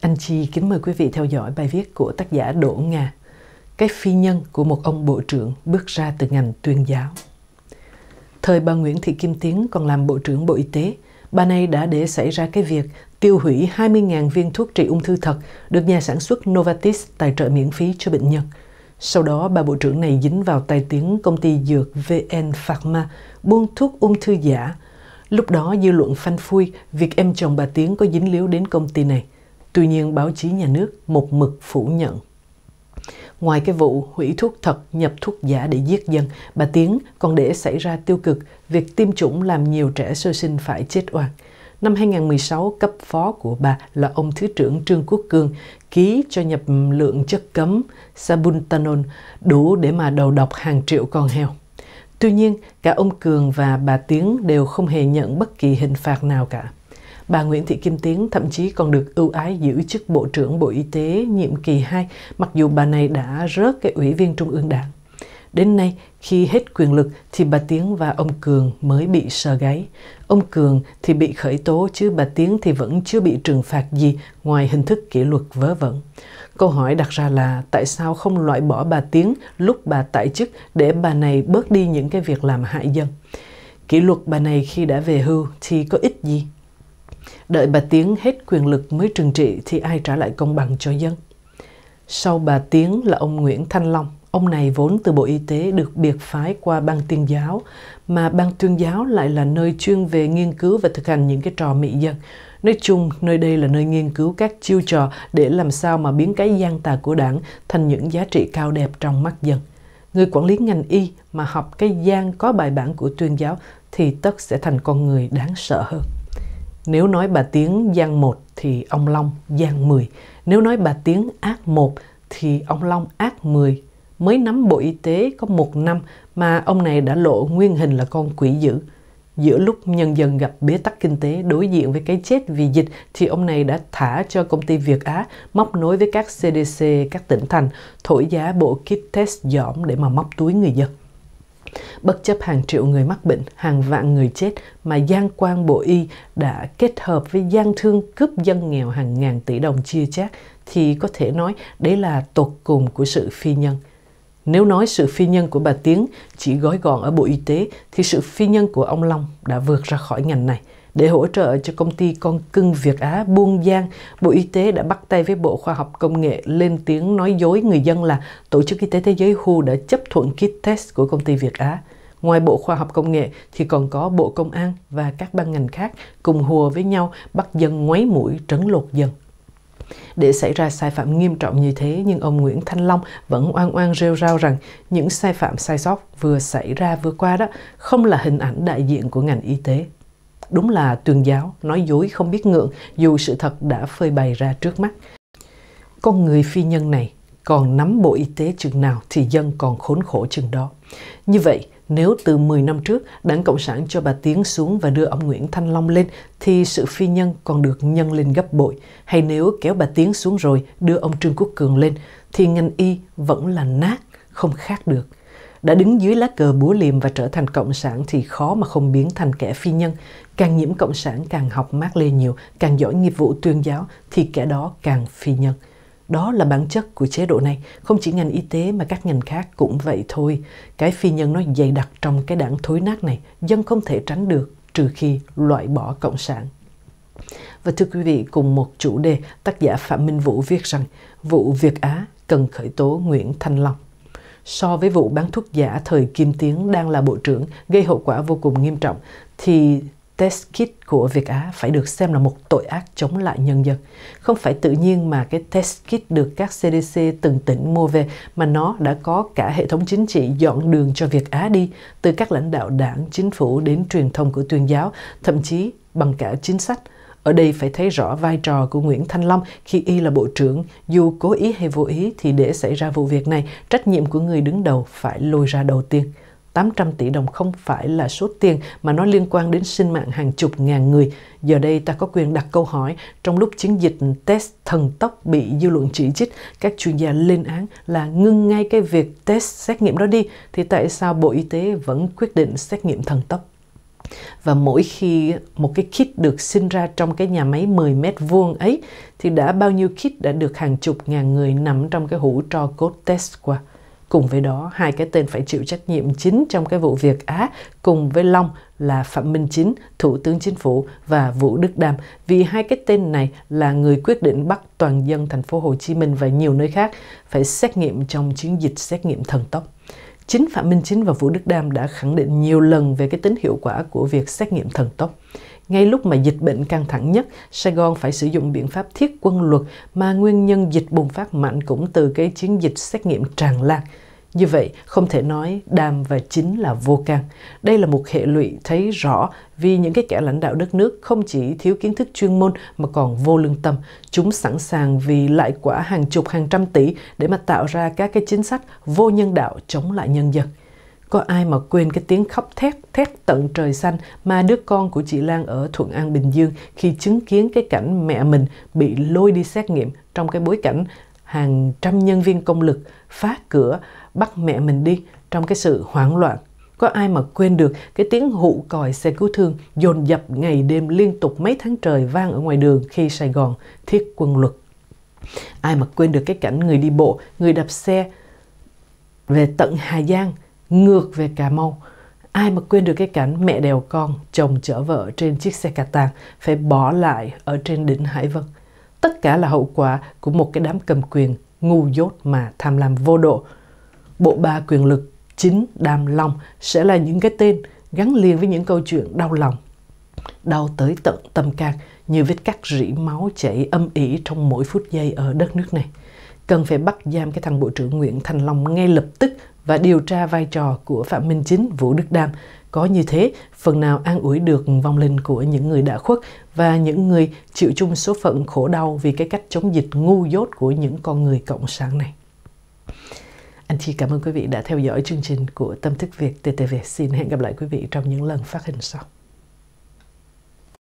Anh Chi kính mời quý vị theo dõi bài viết của tác giả Đỗ Nga Cái phi nhân của một ông bộ trưởng bước ra từ ngành tuyên giáo Thời bà Nguyễn Thị Kim Tiến còn làm Bộ trưởng Bộ Y tế, bà này đã để xảy ra cái việc tiêu hủy 20.000 viên thuốc trị ung thư thật được nhà sản xuất Novartis tài trợ miễn phí cho bệnh nhân – sau đó, ba bộ trưởng này dính vào tai tiếng công ty dược VN Pharma buôn thuốc ung thư giả. Lúc đó, dư luận phanh phui việc em chồng bà Tiến có dính líu đến công ty này. Tuy nhiên, báo chí nhà nước một mực phủ nhận. Ngoài cái vụ hủy thuốc thật, nhập thuốc giả để giết dân, bà Tiến còn để xảy ra tiêu cực việc tiêm chủng làm nhiều trẻ sơ sinh phải chết oan. Năm 2016, cấp phó của bà là ông Thứ trưởng Trương Quốc Cương ký cho nhập lượng chất cấm sabuntanol đủ để mà đầu độc hàng triệu con heo. Tuy nhiên, cả ông Cường và bà Tiến đều không hề nhận bất kỳ hình phạt nào cả. Bà Nguyễn Thị Kim Tiến thậm chí còn được ưu ái giữ chức Bộ trưởng Bộ Y tế nhiệm kỳ 2, mặc dù bà này đã rớt cái Ủy viên Trung ương Đảng. Đến nay, khi hết quyền lực thì bà Tiếng và ông Cường mới bị sờ gáy. Ông Cường thì bị khởi tố chứ bà Tiếng thì vẫn chưa bị trừng phạt gì ngoài hình thức kỷ luật vớ vẩn. Câu hỏi đặt ra là tại sao không loại bỏ bà Tiếng lúc bà tại chức để bà này bớt đi những cái việc làm hại dân? Kỷ luật bà này khi đã về hưu thì có ích gì? Đợi bà Tiếng hết quyền lực mới trừng trị thì ai trả lại công bằng cho dân? Sau bà Tiếng là ông Nguyễn Thanh Long. Ông này vốn từ Bộ Y tế được biệt phái qua ban tuyên giáo, mà ban tuyên giáo lại là nơi chuyên về nghiên cứu và thực hành những cái trò mị dân. Nói chung, nơi đây là nơi nghiên cứu các chiêu trò để làm sao mà biến cái gian tà của đảng thành những giá trị cao đẹp trong mắt dân. Người quản lý ngành y mà học cái gian có bài bản của tuyên giáo thì tất sẽ thành con người đáng sợ hơn. Nếu nói bà Tiếng gian một thì ông Long gian mười Nếu nói bà Tiếng ác một thì ông Long ác mười mới nắm Bộ Y tế có một năm mà ông này đã lộ nguyên hình là con quỷ dữ. Giữa lúc nhân dân gặp bế tắc kinh tế đối diện với cái chết vì dịch thì ông này đã thả cho công ty Việt Á móc nối với các CDC, các tỉnh thành, thổi giá bộ kit test dỏm để mà móc túi người dân. Bất chấp hàng triệu người mắc bệnh, hàng vạn người chết mà Giang Quang Bộ Y đã kết hợp với gian thương cướp dân nghèo hàng ngàn tỷ đồng chia chác thì có thể nói đấy là tột cùng của sự phi nhân. Nếu nói sự phi nhân của bà Tiến chỉ gói gọn ở Bộ Y tế thì sự phi nhân của ông Long đã vượt ra khỏi ngành này. Để hỗ trợ cho công ty con cưng Việt Á buông giang, Bộ Y tế đã bắt tay với Bộ Khoa học Công nghệ lên tiếng nói dối người dân là Tổ chức Y tế Thế giới WHO đã chấp thuận kit test của công ty Việt Á. Ngoài Bộ Khoa học Công nghệ thì còn có Bộ Công an và các ban ngành khác cùng hùa với nhau bắt dân ngoáy mũi trấn lột dân. Để xảy ra sai phạm nghiêm trọng như thế nhưng ông Nguyễn Thanh Long vẫn oan oan rêu rao rằng những sai phạm sai sót vừa xảy ra vừa qua đó không là hình ảnh đại diện của ngành y tế. Đúng là tuyên giáo, nói dối không biết ngượng dù sự thật đã phơi bày ra trước mắt. Con người phi nhân này còn nắm Bộ Y tế chừng nào thì dân còn khốn khổ chừng đó. Như vậy, nếu từ 10 năm trước Đảng Cộng sản cho bà Tiến xuống và đưa ông Nguyễn Thanh Long lên thì sự phi nhân còn được nhân lên gấp bội. Hay nếu kéo bà Tiến xuống rồi đưa ông Trương Quốc Cường lên thì ngành y vẫn là nát, không khác được. Đã đứng dưới lá cờ búa liềm và trở thành cộng sản thì khó mà không biến thành kẻ phi nhân. Càng nhiễm cộng sản càng học mát lê nhiều, càng giỏi nghiệp vụ tuyên giáo thì kẻ đó càng phi nhân. Đó là bản chất của chế độ này, không chỉ ngành y tế mà các ngành khác cũng vậy thôi. Cái phi nhân nó dày đặc trong cái đảng thối nát này, dân không thể tránh được trừ khi loại bỏ cộng sản. Và thưa quý vị, cùng một chủ đề, tác giả Phạm Minh Vũ viết rằng vụ Việt Á cần khởi tố Nguyễn Thanh Long. So với vụ bán thuốc giả thời Kim Tiến đang là bộ trưởng gây hậu quả vô cùng nghiêm trọng, thì test kit của Việt Á phải được xem là một tội ác chống lại nhân dân. Không phải tự nhiên mà cái test kit được các CDC từng tỉnh mua về mà nó đã có cả hệ thống chính trị dọn đường cho Việt Á đi từ các lãnh đạo đảng, chính phủ đến truyền thông của tuyên giáo, thậm chí bằng cả chính sách. Ở đây phải thấy rõ vai trò của Nguyễn Thanh Long khi y là bộ trưởng, dù cố ý hay vô ý thì để xảy ra vụ việc này, trách nhiệm của người đứng đầu phải lôi ra đầu tiên. 800 tỷ đồng không phải là số tiền mà nó liên quan đến sinh mạng hàng chục ngàn người. Giờ đây ta có quyền đặt câu hỏi trong lúc chiến dịch test thần tốc bị dư luận chỉ trích, các chuyên gia lên án là ngưng ngay cái việc test xét nghiệm đó đi thì tại sao Bộ Y tế vẫn quyết định xét nghiệm thần tốc? Và mỗi khi một cái kit được sinh ra trong cái nhà máy 10 mét vuông ấy thì đã bao nhiêu kit đã được hàng chục ngàn người nằm trong cái hũ tro cốt test qua. Cùng với đó, hai cái tên phải chịu trách nhiệm chính trong cái vụ việc Á cùng với Long là Phạm Minh Chính, Thủ tướng Chính phủ và Vũ Đức Đam vì hai cái tên này là người quyết định bắt toàn dân thành phố Hồ Chí Minh và nhiều nơi khác phải xét nghiệm trong chiến dịch xét nghiệm thần tốc. Chính Phạm Minh Chính và Vũ Đức Đam đã khẳng định nhiều lần về cái tính hiệu quả của việc xét nghiệm thần tốc. Ngay lúc mà dịch bệnh căng thẳng nhất, Sài Gòn phải sử dụng biện pháp thiết quân luật mà nguyên nhân dịch bùng phát mạnh cũng từ cái chiến dịch xét nghiệm tràn lan. Như vậy, không thể nói đàm và chính là vô can. Đây là một hệ lụy thấy rõ vì những cái kẻ lãnh đạo đất nước không chỉ thiếu kiến thức chuyên môn mà còn vô lương tâm. Chúng sẵn sàng vì lại quả hàng chục hàng trăm tỷ để mà tạo ra các cái chính sách vô nhân đạo chống lại nhân dân. Có ai mà quên cái tiếng khóc thét, thét tận trời xanh mà đứa con của chị Lan ở Thuận An, Bình Dương khi chứng kiến cái cảnh mẹ mình bị lôi đi xét nghiệm trong cái bối cảnh hàng trăm nhân viên công lực phá cửa bắt mẹ mình đi trong cái sự hoảng loạn. Có ai mà quên được cái tiếng hụ còi xe cứu thương dồn dập ngày đêm liên tục mấy tháng trời vang ở ngoài đường khi Sài Gòn thiết quân luật. Ai mà quên được cái cảnh người đi bộ, người đạp xe về tận Hà Giang – ngược về Cà Mau. Ai mà quên được cái cảnh mẹ đèo con, chồng chở vợ trên chiếc xe cà tàng phải bỏ lại ở trên đỉnh Hải Vân. Tất cả là hậu quả của một cái đám cầm quyền ngu dốt mà tham lam vô độ. Bộ ba quyền lực chính đam long sẽ là những cái tên gắn liền với những câu chuyện đau lòng. Đau tới tận tâm can như vết cắt rỉ máu chảy âm ỉ trong mỗi phút giây ở đất nước này cần phải bắt giam cái thằng Bộ trưởng Nguyễn Thành Long ngay lập tức và điều tra vai trò của Phạm Minh Chính, Vũ Đức Đam. Có như thế, phần nào an ủi được vong linh của những người đã khuất và những người chịu chung số phận khổ đau vì cái cách chống dịch ngu dốt của những con người cộng sản này. Anh chị cảm ơn quý vị đã theo dõi chương trình của Tâm thức Việt TTV. Xin hẹn gặp lại quý vị trong những lần phát hình sau.